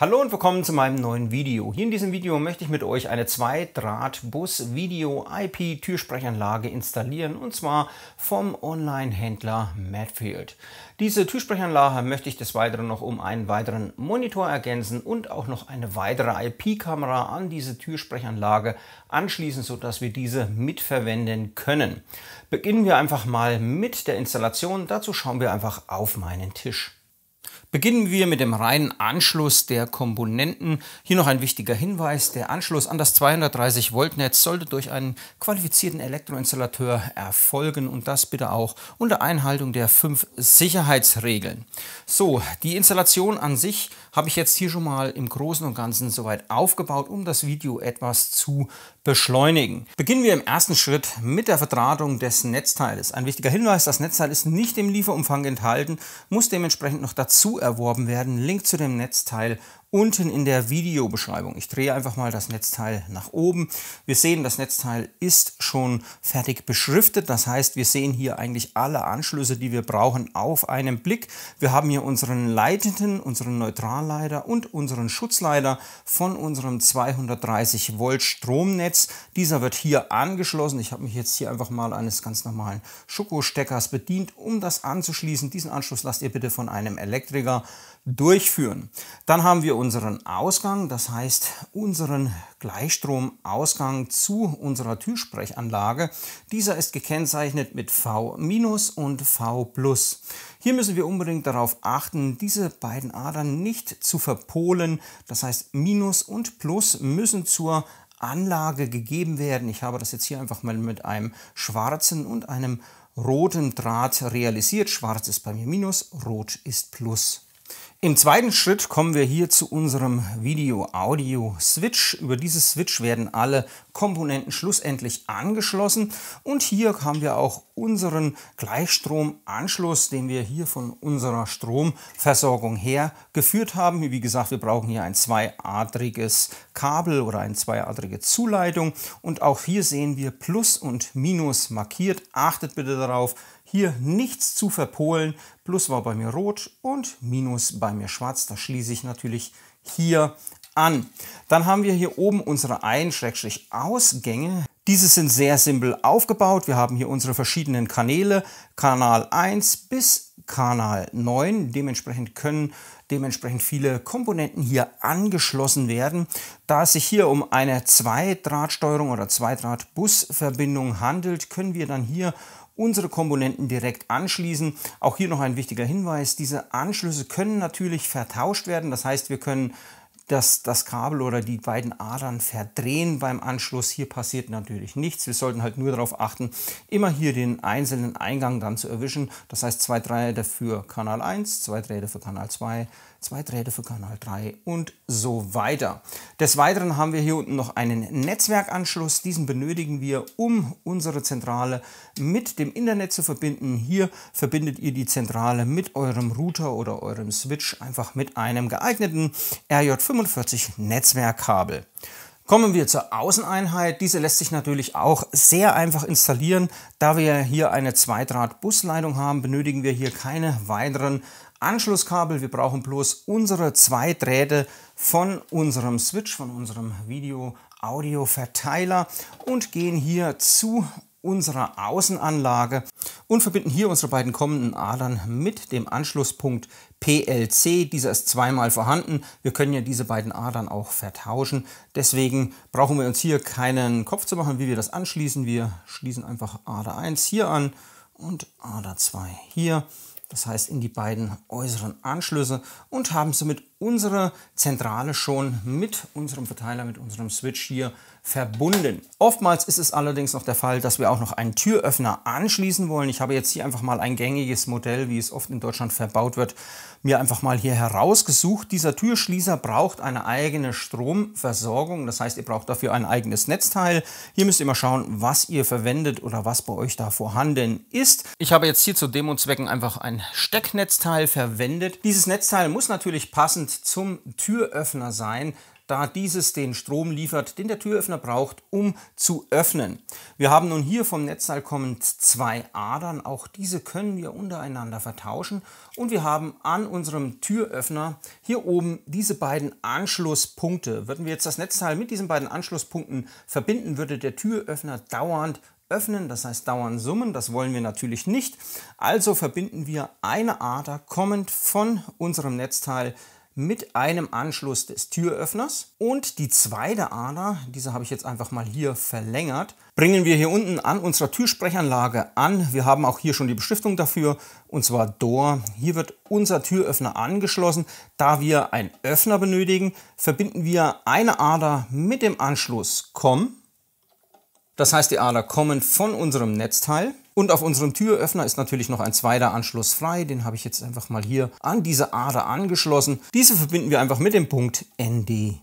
Hallo und willkommen zu meinem neuen Video. Hier in diesem Video möchte ich mit euch eine 2-Draht-Bus-Video-IP-Türsprechanlage installieren und zwar vom Online-Händler Medfield. Diese Türsprechanlage möchte ich des Weiteren noch um einen weiteren Monitor ergänzen und auch noch eine weitere IP-Kamera an diese Türsprechanlage anschließen, sodass wir diese mitverwenden können. Beginnen wir einfach mal mit der Installation. Dazu schauen wir einfach auf meinen Tisch. Beginnen wir mit dem reinen Anschluss der Komponenten. Hier noch ein wichtiger Hinweis. Der Anschluss an das 230 Volt Netz sollte durch einen qualifizierten Elektroinstallateur erfolgen und das bitte auch unter Einhaltung der fünf Sicherheitsregeln. So, die Installation an sich habe ich jetzt hier schon mal im Großen und Ganzen soweit aufgebaut, um das Video etwas zu beschleunigen. Beginnen wir im ersten Schritt mit der Verdrahtung des Netzteiles. Ein wichtiger Hinweis, das Netzteil ist nicht im Lieferumfang enthalten, muss dementsprechend noch dazu erworben werden. Link zu dem Netzteil unten in der Videobeschreibung. Ich drehe einfach mal das Netzteil nach oben. Wir sehen, das Netzteil ist schon fertig beschriftet. Das heißt, wir sehen hier eigentlich alle Anschlüsse, die wir brauchen, auf einem Blick. Wir haben hier unseren leitenden, unseren Neutralleiter und unseren Schutzleiter von unserem 230 Volt Stromnetz. Dieser wird hier angeschlossen. Ich habe mich jetzt hier einfach mal eines ganz normalen Schokosteckers bedient, um das anzuschließen. Diesen Anschluss lasst ihr bitte von einem Elektriker durchführen. Dann haben wir unseren Ausgang, das heißt unseren Gleichstromausgang zu unserer Türsprechanlage. Dieser ist gekennzeichnet mit V- und V+. Hier müssen wir unbedingt darauf achten, diese beiden Adern nicht zu verpolen. Das heißt, Minus und Plus müssen zur Anlage gegeben werden. Ich habe das jetzt hier einfach mal mit einem schwarzen und einem roten Draht realisiert. Schwarz ist bei mir Minus, rot ist Plus. Im zweiten Schritt kommen wir hier zu unserem Video-Audio-Switch. Über dieses Switch werden alle Komponenten schlussendlich angeschlossen und hier haben wir auch unseren Gleichstromanschluss, den wir hier von unserer Stromversorgung her geführt haben. Wie gesagt, wir brauchen hier ein zweiadriges Kabel oder eine zweiadrige Zuleitung und auch hier sehen wir Plus und Minus markiert. Achtet bitte darauf, hier nichts zu verpolen. Plus war bei mir rot und Minus bei mir schwarz. Das schließe ich natürlich hier an. Dann haben wir hier oben unsere Ein-Ausgänge. Diese sind sehr simpel aufgebaut. Wir haben hier unsere verschiedenen Kanäle, Kanal 1 bis Kanal 9. Dementsprechend können dementsprechend viele Komponenten hier angeschlossen werden. Da es sich hier um eine Zweidrahtsteuerung oder Zweidraht-Busverbindung handelt, können wir dann hier unsere Komponenten direkt anschließen. Auch hier noch ein wichtiger Hinweis, diese Anschlüsse können natürlich vertauscht werden. Das heißt, wir können das, das Kabel oder die beiden Adern verdrehen beim Anschluss. Hier passiert natürlich nichts. Wir sollten halt nur darauf achten, immer hier den einzelnen Eingang dann zu erwischen. Das heißt, zwei Drähte für Kanal 1, zwei Drähte für Kanal 2, zwei Drähte für Kanal 3 und so weiter. Des Weiteren haben wir hier unten noch einen Netzwerkanschluss. Diesen benötigen wir, um unsere Zentrale mit dem Internet zu verbinden. Hier verbindet ihr die Zentrale mit eurem Router oder eurem Switch einfach mit einem geeigneten RJ5 45 Netzwerkkabel. Kommen wir zur Außeneinheit. Diese lässt sich natürlich auch sehr einfach installieren. Da wir hier eine Zweidraht-Busleitung haben, benötigen wir hier keine weiteren Anschlusskabel. Wir brauchen bloß unsere zwei Drähte von unserem Switch, von unserem Video-Audio-Verteiler und gehen hier zu unserer Außenanlage und verbinden hier unsere beiden kommenden Adern mit dem Anschlusspunkt PLC. Dieser ist zweimal vorhanden. Wir können ja diese beiden Adern auch vertauschen. Deswegen brauchen wir uns hier keinen Kopf zu machen, wie wir das anschließen. Wir schließen einfach Ader 1 hier an und Ader 2 hier. Das heißt in die beiden äußeren Anschlüsse und haben somit unsere Zentrale schon mit unserem Verteiler, mit unserem Switch hier verbunden. Oftmals ist es allerdings noch der Fall, dass wir auch noch einen Türöffner anschließen wollen. Ich habe jetzt hier einfach mal ein gängiges Modell, wie es oft in Deutschland verbaut wird, mir einfach mal hier herausgesucht. Dieser Türschließer braucht eine eigene Stromversorgung. Das heißt, ihr braucht dafür ein eigenes Netzteil. Hier müsst ihr mal schauen, was ihr verwendet oder was bei euch da vorhanden ist. Ich habe jetzt hier zu Demo-Zwecken einfach ein Stecknetzteil verwendet. Dieses Netzteil muss natürlich passend zum Türöffner sein da dieses den Strom liefert, den der Türöffner braucht, um zu öffnen. Wir haben nun hier vom Netzteil kommend zwei Adern, auch diese können wir untereinander vertauschen und wir haben an unserem Türöffner hier oben diese beiden Anschlusspunkte. Würden wir jetzt das Netzteil mit diesen beiden Anschlusspunkten verbinden, würde der Türöffner dauernd öffnen, das heißt dauernd summen, das wollen wir natürlich nicht. Also verbinden wir eine Ader kommend von unserem Netzteil mit einem Anschluss des Türöffners. Und die zweite Ader, diese habe ich jetzt einfach mal hier verlängert, bringen wir hier unten an unserer Türsprechanlage an. Wir haben auch hier schon die Beschriftung dafür, und zwar Door. Hier wird unser Türöffner angeschlossen. Da wir einen Öffner benötigen, verbinden wir eine Ader mit dem Anschluss COM das heißt, die Ader kommen von unserem Netzteil und auf unserem Türöffner ist natürlich noch ein zweiter Anschluss frei. Den habe ich jetzt einfach mal hier an diese Ader angeschlossen. Diese verbinden wir einfach mit dem Punkt ND.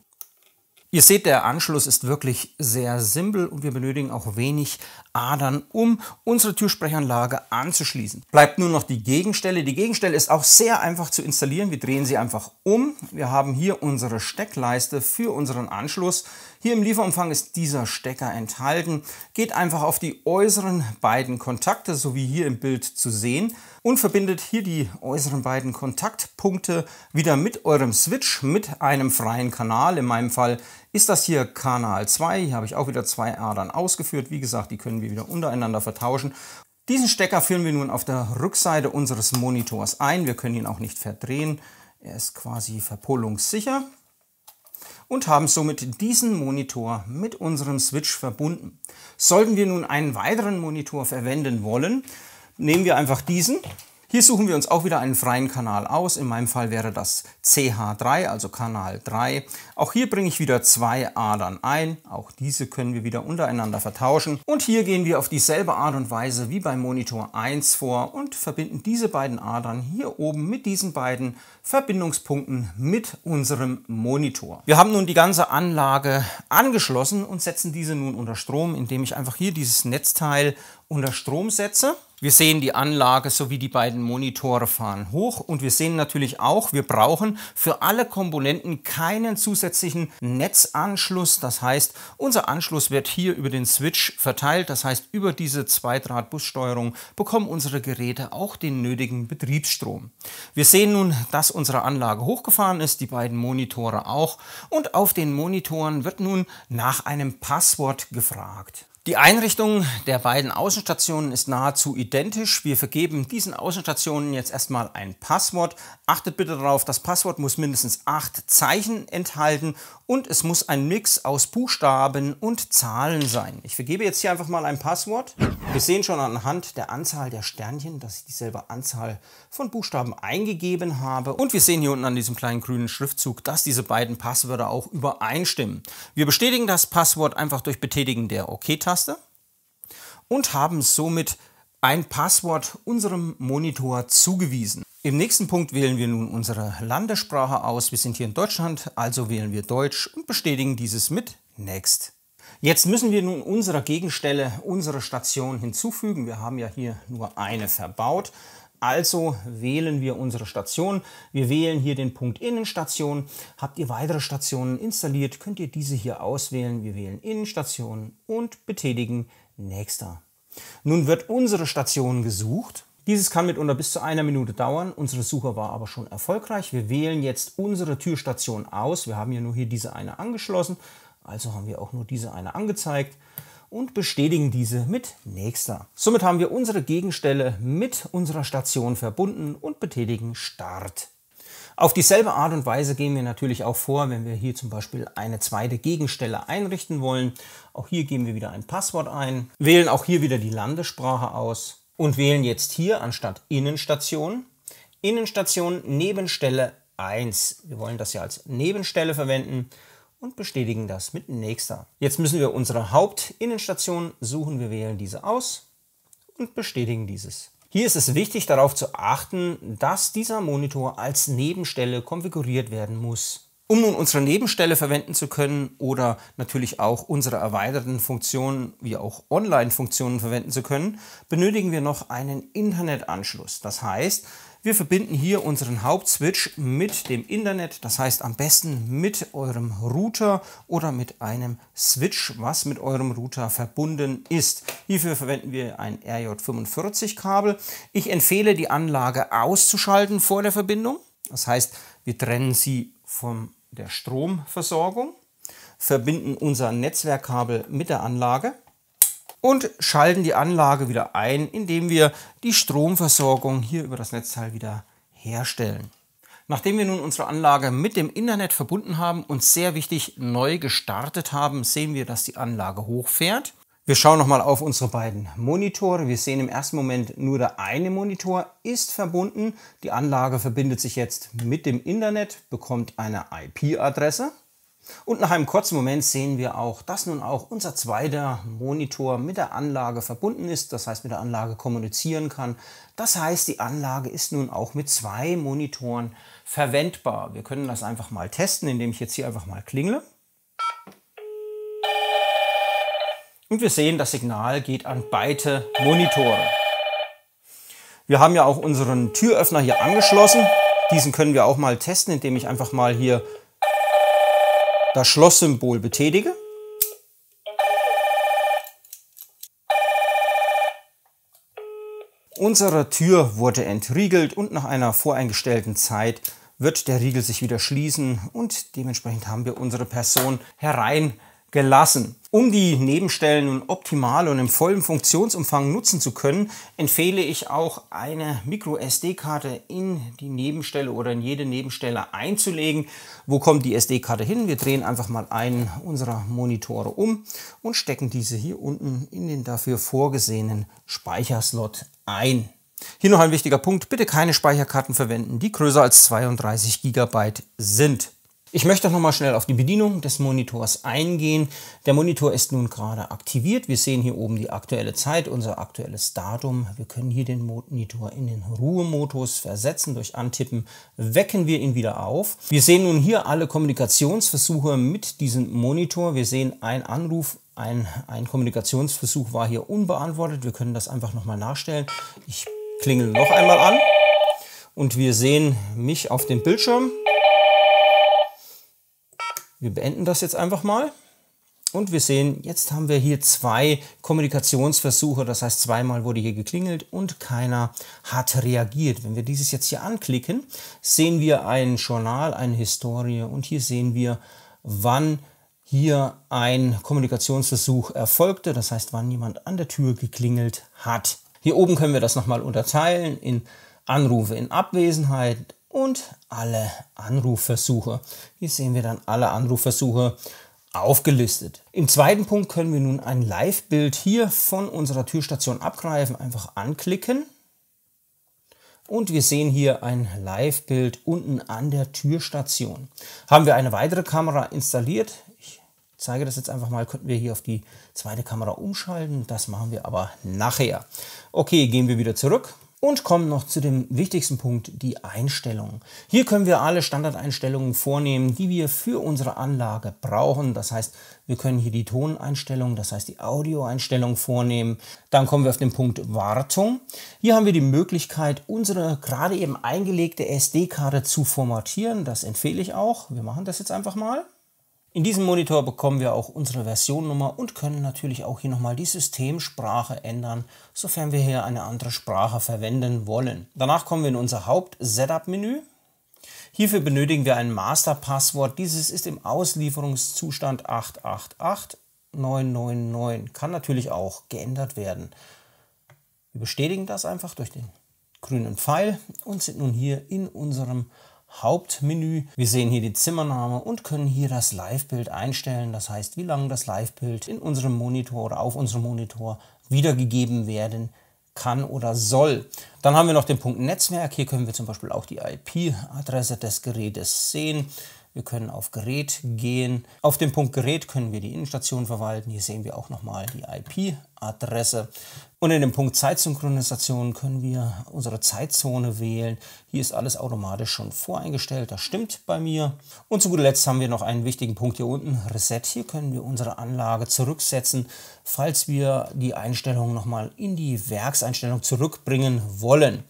Ihr seht, der Anschluss ist wirklich sehr simpel und wir benötigen auch wenig Adern, um unsere Türsprechanlage anzuschließen. Bleibt nur noch die Gegenstelle. Die Gegenstelle ist auch sehr einfach zu installieren. Wir drehen sie einfach um. Wir haben hier unsere Steckleiste für unseren Anschluss. Hier im Lieferumfang ist dieser Stecker enthalten. Geht einfach auf die äußeren beiden Kontakte, so wie hier im Bild zu sehen, und verbindet hier die äußeren beiden Kontaktpunkte wieder mit eurem Switch, mit einem freien Kanal, in meinem Fall ist das hier Kanal 2. Hier habe ich auch wieder zwei Adern ausgeführt. Wie gesagt, die können wir wieder untereinander vertauschen. Diesen Stecker führen wir nun auf der Rückseite unseres Monitors ein. Wir können ihn auch nicht verdrehen. Er ist quasi verpolungssicher und haben somit diesen Monitor mit unserem Switch verbunden. Sollten wir nun einen weiteren Monitor verwenden wollen, nehmen wir einfach diesen hier suchen wir uns auch wieder einen freien Kanal aus. In meinem Fall wäre das CH3, also Kanal 3. Auch hier bringe ich wieder zwei Adern ein. Auch diese können wir wieder untereinander vertauschen. Und hier gehen wir auf dieselbe Art und Weise wie beim Monitor 1 vor und verbinden diese beiden Adern hier oben mit diesen beiden Verbindungspunkten mit unserem Monitor. Wir haben nun die ganze Anlage angeschlossen und setzen diese nun unter Strom, indem ich einfach hier dieses Netzteil unter Strom setze. Wir sehen die Anlage sowie die beiden Monitore fahren hoch und wir sehen natürlich auch, wir brauchen für alle Komponenten keinen zusätzlichen Netzanschluss. Das heißt, unser Anschluss wird hier über den Switch verteilt. Das heißt, über diese Zweidraht-Bussteuerung bekommen unsere Geräte auch den nötigen Betriebsstrom. Wir sehen nun, dass unsere Anlage hochgefahren ist, die beiden Monitore auch. Und auf den Monitoren wird nun nach einem Passwort gefragt. Die Einrichtung der beiden Außenstationen ist nahezu identisch. Wir vergeben diesen Außenstationen jetzt erstmal ein Passwort. Achtet bitte darauf, das Passwort muss mindestens acht Zeichen enthalten und es muss ein Mix aus Buchstaben und Zahlen sein. Ich vergebe jetzt hier einfach mal ein Passwort. Wir sehen schon anhand der Anzahl der Sternchen, dass ich dieselbe Anzahl von Buchstaben eingegeben habe. Und wir sehen hier unten an diesem kleinen grünen Schriftzug, dass diese beiden Passwörter auch übereinstimmen. Wir bestätigen das Passwort einfach durch Betätigen der OK-Taste. Taste und haben somit ein Passwort unserem Monitor zugewiesen. Im nächsten Punkt wählen wir nun unsere Landessprache aus. Wir sind hier in Deutschland, also wählen wir Deutsch und bestätigen dieses mit Next. Jetzt müssen wir nun unserer Gegenstelle unsere Station hinzufügen. Wir haben ja hier nur eine verbaut. Also wählen wir unsere Station. Wir wählen hier den Punkt Innenstation. Habt ihr weitere Stationen installiert, könnt ihr diese hier auswählen. Wir wählen Innenstation und betätigen Nächster. Nun wird unsere Station gesucht. Dieses kann mitunter bis zu einer Minute dauern. Unsere Suche war aber schon erfolgreich. Wir wählen jetzt unsere Türstation aus. Wir haben ja nur hier diese eine angeschlossen. Also haben wir auch nur diese eine angezeigt und bestätigen diese mit nächster. Somit haben wir unsere Gegenstelle mit unserer Station verbunden und betätigen Start. Auf dieselbe Art und Weise gehen wir natürlich auch vor, wenn wir hier zum Beispiel eine zweite Gegenstelle einrichten wollen. Auch hier geben wir wieder ein Passwort ein, wählen auch hier wieder die Landessprache aus und wählen jetzt hier anstatt Innenstation, Innenstation Nebenstelle 1. Wir wollen das ja als Nebenstelle verwenden und bestätigen das mit nächster. Jetzt müssen wir unsere Hauptinnenstation suchen. Wir wählen diese aus und bestätigen dieses. Hier ist es wichtig darauf zu achten, dass dieser Monitor als Nebenstelle konfiguriert werden muss. Um nun unsere Nebenstelle verwenden zu können oder natürlich auch unsere erweiterten Funktionen wie auch Online-Funktionen verwenden zu können, benötigen wir noch einen Internetanschluss. Das heißt, wir verbinden hier unseren Hauptswitch mit dem Internet, das heißt am besten mit eurem Router oder mit einem Switch, was mit eurem Router verbunden ist. Hierfür verwenden wir ein RJ45-Kabel. Ich empfehle, die Anlage auszuschalten vor der Verbindung. Das heißt, wir trennen sie von der Stromversorgung, verbinden unser Netzwerkkabel mit der Anlage und schalten die Anlage wieder ein, indem wir die Stromversorgung hier über das Netzteil wieder herstellen. Nachdem wir nun unsere Anlage mit dem Internet verbunden haben und sehr wichtig neu gestartet haben, sehen wir, dass die Anlage hochfährt. Wir schauen nochmal auf unsere beiden Monitore. Wir sehen im ersten Moment nur der eine Monitor ist verbunden. Die Anlage verbindet sich jetzt mit dem Internet, bekommt eine IP-Adresse. Und nach einem kurzen Moment sehen wir auch, dass nun auch unser zweiter Monitor mit der Anlage verbunden ist, das heißt mit der Anlage kommunizieren kann. Das heißt, die Anlage ist nun auch mit zwei Monitoren verwendbar. Wir können das einfach mal testen, indem ich jetzt hier einfach mal klingle. Und wir sehen, das Signal geht an beide Monitore. Wir haben ja auch unseren Türöffner hier angeschlossen. Diesen können wir auch mal testen, indem ich einfach mal hier das Schlosssymbol betätige. Unsere Tür wurde entriegelt und nach einer voreingestellten Zeit wird der Riegel sich wieder schließen und dementsprechend haben wir unsere Person herein gelassen. Um die Nebenstellen nun optimal und im vollen Funktionsumfang nutzen zu können, empfehle ich auch eine microsd karte in die Nebenstelle oder in jede Nebenstelle einzulegen. Wo kommt die SD-Karte hin? Wir drehen einfach mal einen unserer Monitore um und stecken diese hier unten in den dafür vorgesehenen Speicherslot ein. Hier noch ein wichtiger Punkt, bitte keine Speicherkarten verwenden, die größer als 32 GB sind. Ich möchte noch mal schnell auf die Bedienung des Monitors eingehen. Der Monitor ist nun gerade aktiviert. Wir sehen hier oben die aktuelle Zeit, unser aktuelles Datum. Wir können hier den Monitor in den Ruhemodus versetzen. Durch Antippen wecken wir ihn wieder auf. Wir sehen nun hier alle Kommunikationsversuche mit diesem Monitor. Wir sehen einen Anruf ein, ein Kommunikationsversuch war hier unbeantwortet. Wir können das einfach noch mal nachstellen. Ich klingel noch einmal an und wir sehen mich auf dem Bildschirm. Wir beenden das jetzt einfach mal. Und wir sehen, jetzt haben wir hier zwei Kommunikationsversuche, das heißt zweimal wurde hier geklingelt und keiner hat reagiert. Wenn wir dieses jetzt hier anklicken, sehen wir ein Journal, eine Historie und hier sehen wir, wann hier ein Kommunikationsversuch erfolgte, das heißt, wann jemand an der Tür geklingelt hat. Hier oben können wir das nochmal unterteilen in Anrufe in Abwesenheit, und alle Anrufversuche. Hier sehen wir dann alle Anrufversuche aufgelistet. Im zweiten Punkt können wir nun ein Live-Bild hier von unserer Türstation abgreifen, einfach anklicken. Und wir sehen hier ein Live-Bild unten an der Türstation. Haben wir eine weitere Kamera installiert? Ich zeige das jetzt einfach mal. Könnten wir hier auf die zweite Kamera umschalten? Das machen wir aber nachher. Okay, gehen wir wieder zurück und kommen noch zu dem wichtigsten Punkt, die Einstellungen. Hier können wir alle Standardeinstellungen vornehmen, die wir für unsere Anlage brauchen. Das heißt, wir können hier die Toneinstellungen, das heißt die Audioeinstellungen vornehmen. Dann kommen wir auf den Punkt Wartung. Hier haben wir die Möglichkeit, unsere gerade eben eingelegte SD-Karte zu formatieren. Das empfehle ich auch. Wir machen das jetzt einfach mal. In diesem Monitor bekommen wir auch unsere Versionnummer und können natürlich auch hier nochmal die Systemsprache ändern, sofern wir hier eine andere Sprache verwenden wollen. Danach kommen wir in unser Haupt-Setup-Menü. Hierfür benötigen wir ein Master-Passwort. Dieses ist im Auslieferungszustand 888999. Kann natürlich auch geändert werden. Wir bestätigen das einfach durch den grünen Pfeil und sind nun hier in unserem Hauptmenü. Wir sehen hier die Zimmername und können hier das Live-Bild einstellen. Das heißt, wie lange das Live-Bild in unserem Monitor oder auf unserem Monitor wiedergegeben werden kann oder soll. Dann haben wir noch den Punkt Netzwerk. Hier können wir zum Beispiel auch die IP-Adresse des Gerätes sehen. Wir können auf Gerät gehen. Auf dem Punkt Gerät können wir die Innenstation verwalten. Hier sehen wir auch nochmal die IP-Adresse. Und in dem Punkt Zeitsynchronisation können wir unsere Zeitzone wählen. Hier ist alles automatisch schon voreingestellt. Das stimmt bei mir. Und zu guter Letzt haben wir noch einen wichtigen Punkt hier unten. Reset. Hier können wir unsere Anlage zurücksetzen, falls wir die Einstellungen nochmal in die Werkseinstellung zurückbringen wollen.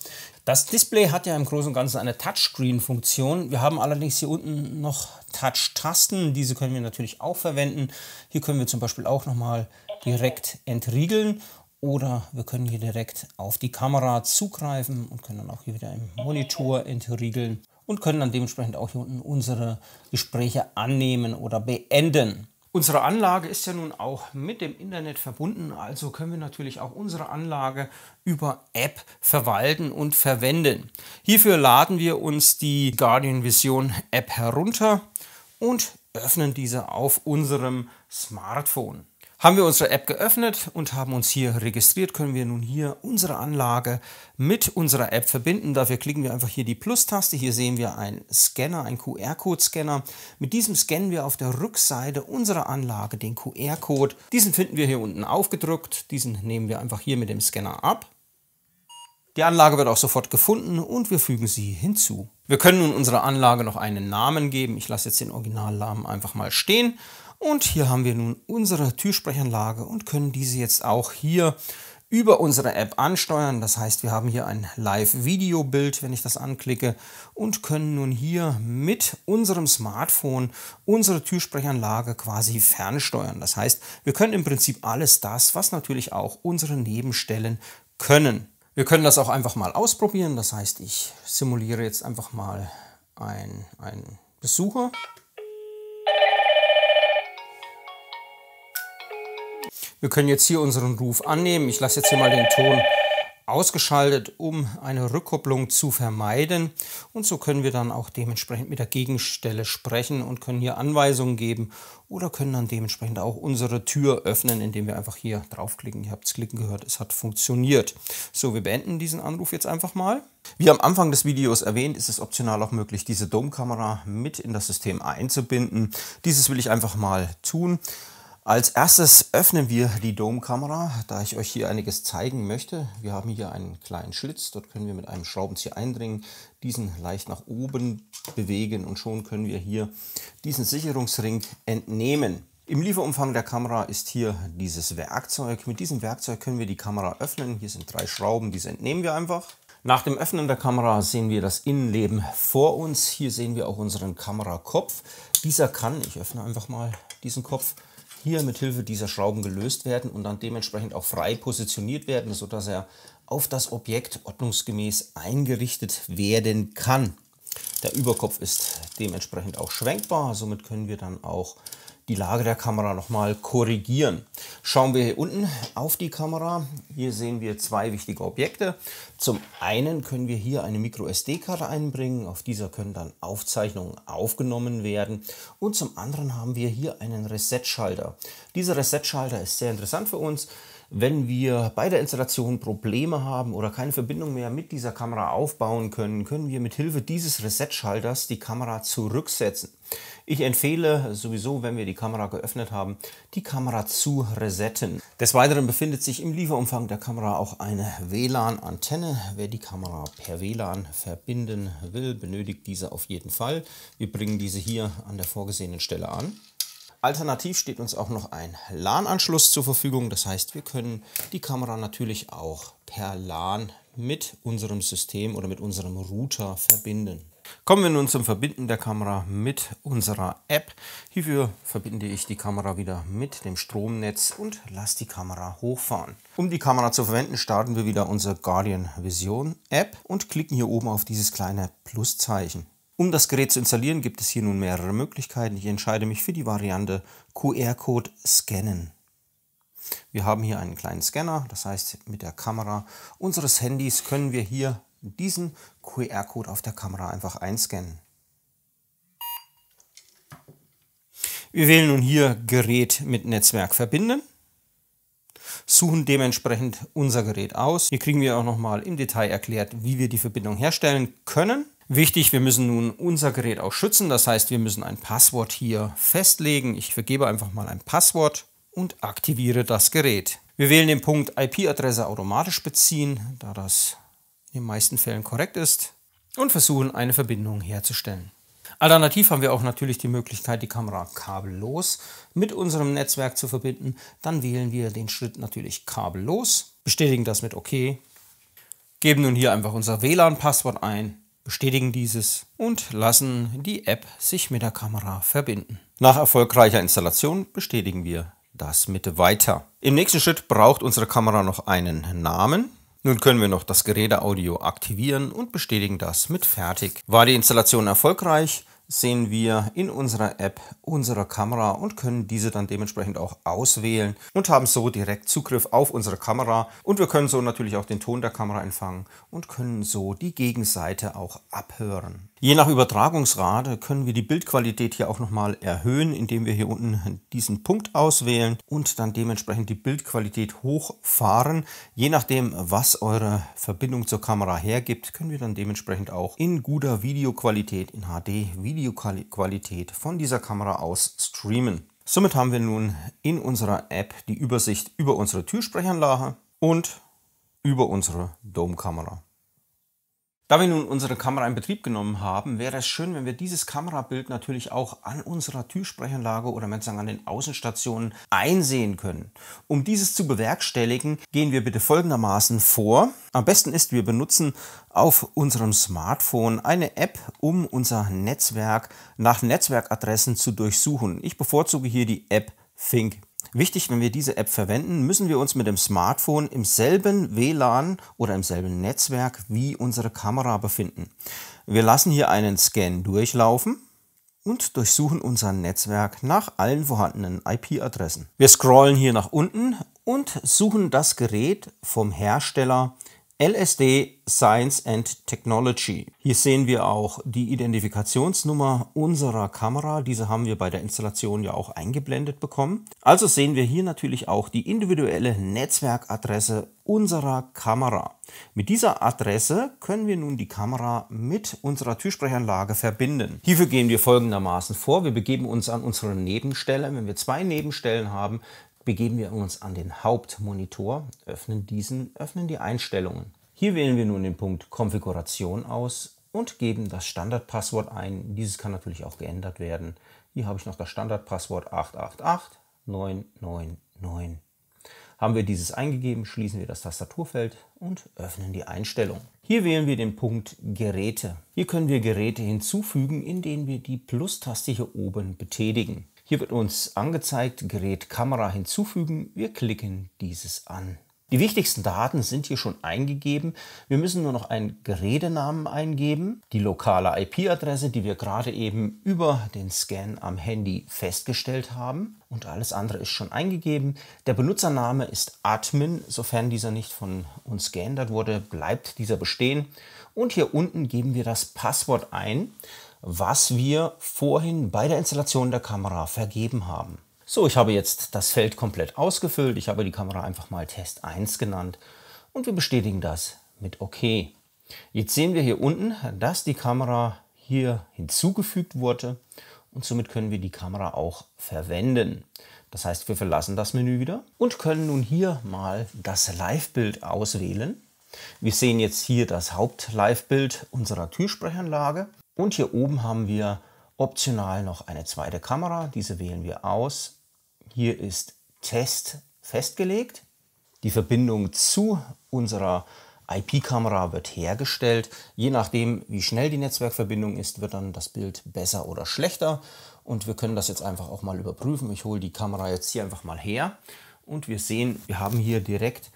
Das Display hat ja im Großen und Ganzen eine Touchscreen-Funktion. Wir haben allerdings hier unten noch Touch-Tasten. Diese können wir natürlich auch verwenden. Hier können wir zum Beispiel auch nochmal direkt entriegeln oder wir können hier direkt auf die Kamera zugreifen und können dann auch hier wieder im Monitor entriegeln und können dann dementsprechend auch hier unten unsere Gespräche annehmen oder beenden. Unsere Anlage ist ja nun auch mit dem Internet verbunden, also können wir natürlich auch unsere Anlage über App verwalten und verwenden. Hierfür laden wir uns die Guardian Vision App herunter und öffnen diese auf unserem Smartphone. Haben wir unsere App geöffnet und haben uns hier registriert, können wir nun hier unsere Anlage mit unserer App verbinden. Dafür klicken wir einfach hier die Plus-Taste. Hier sehen wir einen Scanner, einen QR-Code-Scanner. Mit diesem scannen wir auf der Rückseite unserer Anlage den QR-Code. Diesen finden wir hier unten aufgedruckt. Diesen nehmen wir einfach hier mit dem Scanner ab. Die Anlage wird auch sofort gefunden und wir fügen sie hinzu. Wir können nun unserer Anlage noch einen Namen geben. Ich lasse jetzt den Originalnamen einfach mal stehen und hier haben wir nun unsere Türsprechanlage und können diese jetzt auch hier über unsere App ansteuern. Das heißt, wir haben hier ein Live-Video-Bild, wenn ich das anklicke, und können nun hier mit unserem Smartphone unsere Türsprechanlage quasi fernsteuern. Das heißt, wir können im Prinzip alles das, was natürlich auch unsere Nebenstellen können. Wir können das auch einfach mal ausprobieren. Das heißt, ich simuliere jetzt einfach mal einen Besucher. Wir können jetzt hier unseren Ruf annehmen. Ich lasse jetzt hier mal den Ton ausgeschaltet, um eine Rückkopplung zu vermeiden. Und so können wir dann auch dementsprechend mit der Gegenstelle sprechen und können hier Anweisungen geben oder können dann dementsprechend auch unsere Tür öffnen, indem wir einfach hier draufklicken. Ihr habt es klicken gehört, es hat funktioniert. So, wir beenden diesen Anruf jetzt einfach mal. Wie am Anfang des Videos erwähnt, ist es optional auch möglich, diese Domkamera mit in das System einzubinden. Dieses will ich einfach mal tun. Als erstes öffnen wir die Domkamera, da ich euch hier einiges zeigen möchte. Wir haben hier einen kleinen Schlitz, dort können wir mit einem Schraubenzieher eindringen, diesen leicht nach oben bewegen und schon können wir hier diesen Sicherungsring entnehmen. Im Lieferumfang der Kamera ist hier dieses Werkzeug. Mit diesem Werkzeug können wir die Kamera öffnen. Hier sind drei Schrauben, diese entnehmen wir einfach. Nach dem Öffnen der Kamera sehen wir das Innenleben vor uns. Hier sehen wir auch unseren Kamerakopf. Dieser kann, ich öffne einfach mal diesen Kopf, hier mit Hilfe dieser Schrauben gelöst werden und dann dementsprechend auch frei positioniert werden, sodass er auf das Objekt ordnungsgemäß eingerichtet werden kann. Der Überkopf ist dementsprechend auch schwenkbar, somit können wir dann auch die Lage der Kamera nochmal korrigieren. Schauen wir hier unten auf die Kamera. Hier sehen wir zwei wichtige Objekte. Zum einen können wir hier eine MicroSD-Karte einbringen. Auf dieser können dann Aufzeichnungen aufgenommen werden. Und zum anderen haben wir hier einen Reset-Schalter. Dieser Reset-Schalter ist sehr interessant für uns. Wenn wir bei der Installation Probleme haben oder keine Verbindung mehr mit dieser Kamera aufbauen können, können wir mit Hilfe dieses Reset-Schalters die Kamera zurücksetzen. Ich empfehle sowieso, wenn wir die Kamera geöffnet haben, die Kamera zu resetten. Des Weiteren befindet sich im Lieferumfang der Kamera auch eine WLAN-Antenne. Wer die Kamera per WLAN verbinden will, benötigt diese auf jeden Fall. Wir bringen diese hier an der vorgesehenen Stelle an. Alternativ steht uns auch noch ein LAN-Anschluss zur Verfügung. Das heißt, wir können die Kamera natürlich auch per LAN mit unserem System oder mit unserem Router verbinden. Kommen wir nun zum Verbinden der Kamera mit unserer App. Hierfür verbinde ich die Kamera wieder mit dem Stromnetz und lasse die Kamera hochfahren. Um die Kamera zu verwenden, starten wir wieder unsere Guardian Vision App und klicken hier oben auf dieses kleine Pluszeichen. Um das Gerät zu installieren, gibt es hier nun mehrere Möglichkeiten. Ich entscheide mich für die Variante QR-Code scannen. Wir haben hier einen kleinen Scanner, das heißt mit der Kamera unseres Handys können wir hier diesen QR-Code auf der Kamera einfach einscannen. Wir wählen nun hier Gerät mit Netzwerk verbinden, suchen dementsprechend unser Gerät aus. Hier kriegen wir auch nochmal im Detail erklärt, wie wir die Verbindung herstellen können. Wichtig, wir müssen nun unser Gerät auch schützen. Das heißt, wir müssen ein Passwort hier festlegen. Ich vergebe einfach mal ein Passwort und aktiviere das Gerät. Wir wählen den Punkt IP-Adresse automatisch beziehen, da das in den meisten Fällen korrekt ist und versuchen eine Verbindung herzustellen. Alternativ haben wir auch natürlich die Möglichkeit, die Kamera kabellos mit unserem Netzwerk zu verbinden. Dann wählen wir den Schritt natürlich kabellos, bestätigen das mit OK, geben nun hier einfach unser WLAN-Passwort ein bestätigen dieses und lassen die App sich mit der Kamera verbinden. Nach erfolgreicher Installation bestätigen wir das mit Weiter. Im nächsten Schritt braucht unsere Kamera noch einen Namen. Nun können wir noch das Geräteaudio aktivieren und bestätigen das mit Fertig. War die Installation erfolgreich, sehen wir in unserer App unsere Kamera und können diese dann dementsprechend auch auswählen und haben so direkt Zugriff auf unsere Kamera und wir können so natürlich auch den Ton der Kamera empfangen und können so die Gegenseite auch abhören. Je nach Übertragungsrate können wir die Bildqualität hier auch nochmal erhöhen, indem wir hier unten diesen Punkt auswählen und dann dementsprechend die Bildqualität hochfahren. Je nachdem, was eure Verbindung zur Kamera hergibt, können wir dann dementsprechend auch in guter Videoqualität in HD Video Videoqualität von dieser Kamera aus streamen. Somit haben wir nun in unserer App die Übersicht über unsere Türsprechanlage und über unsere Dome-Kamera. Da wir nun unsere Kamera in Betrieb genommen haben, wäre es schön, wenn wir dieses Kamerabild natürlich auch an unserer Türsprechanlage oder man sagen an den Außenstationen einsehen können. Um dieses zu bewerkstelligen, gehen wir bitte folgendermaßen vor. Am besten ist, wir benutzen auf unserem Smartphone eine App, um unser Netzwerk nach Netzwerkadressen zu durchsuchen. Ich bevorzuge hier die App Think Wichtig, wenn wir diese App verwenden, müssen wir uns mit dem Smartphone im selben WLAN oder im selben Netzwerk wie unsere Kamera befinden. Wir lassen hier einen Scan durchlaufen und durchsuchen unser Netzwerk nach allen vorhandenen IP-Adressen. Wir scrollen hier nach unten und suchen das Gerät vom Hersteller LSD Science and Technology. Hier sehen wir auch die Identifikationsnummer unserer Kamera. Diese haben wir bei der Installation ja auch eingeblendet bekommen. Also sehen wir hier natürlich auch die individuelle Netzwerkadresse unserer Kamera. Mit dieser Adresse können wir nun die Kamera mit unserer Türsprechanlage verbinden. Hierfür gehen wir folgendermaßen vor. Wir begeben uns an unsere Nebenstelle. Wenn wir zwei Nebenstellen haben, begeben wir uns an den Hauptmonitor, öffnen diesen, öffnen die Einstellungen. Hier wählen wir nun den Punkt Konfiguration aus und geben das Standardpasswort ein. Dieses kann natürlich auch geändert werden. Hier habe ich noch das Standardpasswort 888999. Haben wir dieses eingegeben, schließen wir das Tastaturfeld und öffnen die Einstellung. Hier wählen wir den Punkt Geräte. Hier können wir Geräte hinzufügen, indem wir die Plus-Taste hier oben betätigen. Hier wird uns angezeigt, Gerät Kamera hinzufügen. Wir klicken dieses an. Die wichtigsten Daten sind hier schon eingegeben. Wir müssen nur noch einen Gerätenamen eingeben, die lokale IP-Adresse, die wir gerade eben über den Scan am Handy festgestellt haben und alles andere ist schon eingegeben. Der Benutzername ist Admin, sofern dieser nicht von uns geändert wurde, bleibt dieser bestehen und hier unten geben wir das Passwort ein was wir vorhin bei der Installation der Kamera vergeben haben. So, ich habe jetzt das Feld komplett ausgefüllt. Ich habe die Kamera einfach mal Test 1 genannt und wir bestätigen das mit OK. Jetzt sehen wir hier unten, dass die Kamera hier hinzugefügt wurde und somit können wir die Kamera auch verwenden. Das heißt, wir verlassen das Menü wieder und können nun hier mal das Live-Bild auswählen. Wir sehen jetzt hier das Haupt-Live-Bild unserer Türsprechanlage und hier oben haben wir optional noch eine zweite Kamera. Diese wählen wir aus. Hier ist Test festgelegt. Die Verbindung zu unserer IP-Kamera wird hergestellt. Je nachdem, wie schnell die Netzwerkverbindung ist, wird dann das Bild besser oder schlechter. Und wir können das jetzt einfach auch mal überprüfen. Ich hole die Kamera jetzt hier einfach mal her und wir sehen, wir haben hier direkt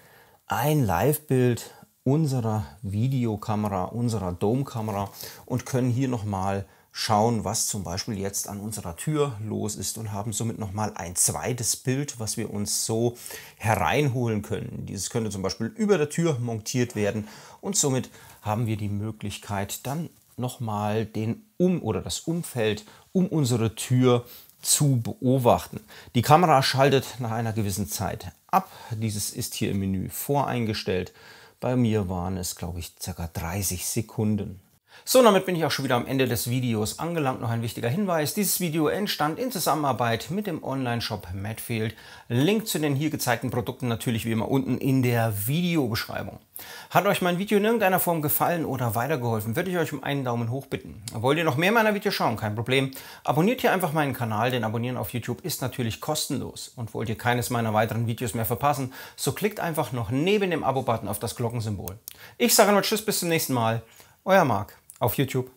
ein Live-Bild unserer Videokamera, unserer Domkamera und können hier nochmal schauen, was zum Beispiel jetzt an unserer Tür los ist und haben somit nochmal ein zweites Bild, was wir uns so hereinholen können. Dieses könnte zum Beispiel über der Tür montiert werden und somit haben wir die Möglichkeit, dann nochmal den Um oder das Umfeld um unsere Tür zu beobachten. Die Kamera schaltet nach einer gewissen Zeit ab. Dieses ist hier im Menü voreingestellt. Bei mir waren es, glaube ich, ca. 30 Sekunden. So, damit bin ich auch schon wieder am Ende des Videos angelangt. Noch ein wichtiger Hinweis. Dieses Video entstand in Zusammenarbeit mit dem Online-Shop Medfield. Link zu den hier gezeigten Produkten natürlich wie immer unten in der Videobeschreibung. Hat euch mein Video in irgendeiner Form gefallen oder weitergeholfen, würde ich euch um einen Daumen hoch bitten. Wollt ihr noch mehr meiner Videos schauen? Kein Problem. Abonniert hier einfach meinen Kanal, denn Abonnieren auf YouTube ist natürlich kostenlos. Und wollt ihr keines meiner weiteren Videos mehr verpassen, so klickt einfach noch neben dem Abo-Button auf das Glockensymbol. Ich sage nur Tschüss, bis zum nächsten Mal. Euer Marc auf YouTube.